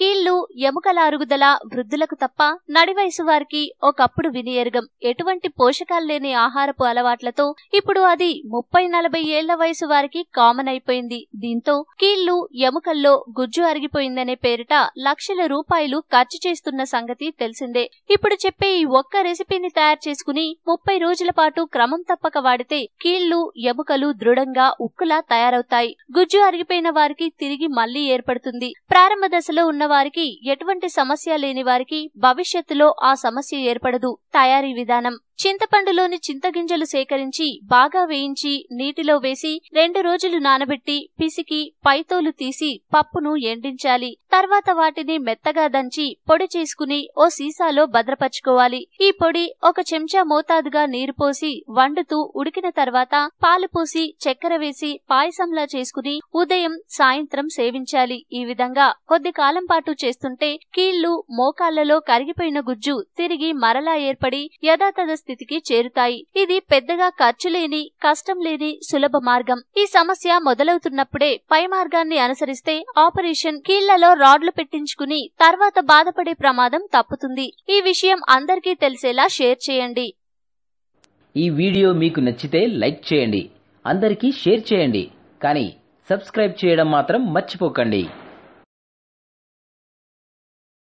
కీళ్లు ఎముకల అరుగుదల వృద్ధులకు తప్ప నడివయసు వారికి ఒకప్పుడు వినియర్గం ఎటువంటి పోషకాలు లేని ఆహారపు అలవాట్లతో ఇప్పుడు అది ముప్పై నలభై ఏళ్ల వయసు వారికి కామన్ అయిపోయింది దీంతో కీళ్లు ఎముకల్లో గుజ్జు అరిగిపోయిందనే పేరిట లక్షల రూపాయలు ఖర్చు చేస్తున్న సంగతి తెలిసిందే ఇప్పుడు చెప్పే ఈ ఒక్క రెసిపీని తయారు చేసుకుని ముప్పై రోజుల పాటు క్రమం తప్పక వాడితే కీళ్లు ఎముకలు దృఢంగా ఉక్కులా తయారవుతాయి గుజ్జు అరిగిపోయిన వారికి తిరిగి మళ్లీ ఏర్పడుతుంది ప్రారంభ దశలో ఉన్న ఉన్నవారికి ఎటువంటి సమస్య లేని వారికి భవిష్యత్తులో ఆ సమస్య ఏర్పడదు తయారీ విధానం చింతపండులోని చింతగింజలు సేకరించి బాగా వేయించి నీటిలో వేసి రెండు రోజులు నానబెట్టి పిసికి పైతోలు తీసి పప్పును ఎండించాలి తర్వాత వాటిని మెత్తగా దంచి పొడి చేసుకుని ఓ సీసాలో భద్రపరుచుకోవాలి ఈ పొడి ఒక చెంచా మోతాదుగా నీరు పోసి వండుతూ ఉడికిన తర్వాత పాలు పోసి చక్కెర వేసి పాయసంలా చేసుకుని ఉదయం సాయంత్రం సేవించాలి ఈ విధంగా కొద్ది కాలం పాటు తిరుగుబాటు చేస్తుంటే కీళ్లు మోకాళ్లలో కరిగిపోయిన గుజ్జు తిరిగి మరలా ఏర్పడి యథాతథ స్థితికి చేరుతాయి ఇది పెద్దగా ఖర్చు లేని కష్టం లేని సులభ మార్గం ఈ సమస్య మొదలవుతున్నప్పుడే పై మార్గాన్ని అనుసరిస్తే ఆపరేషన్ కీళ్లలో రాడ్లు పెట్టించుకుని తర్వాత బాధపడే ప్రమాదం తప్పుతుంది ఈ విషయం అందరికీ తెలిసేలా షేర్ చేయండి ఈ వీడియో మీకు నచ్చితే లైక్ చేయండి అందరికీ షేర్ చేయండి కానీ సబ్స్క్రైబ్ చేయడం మాత్రం మర్చిపోకండి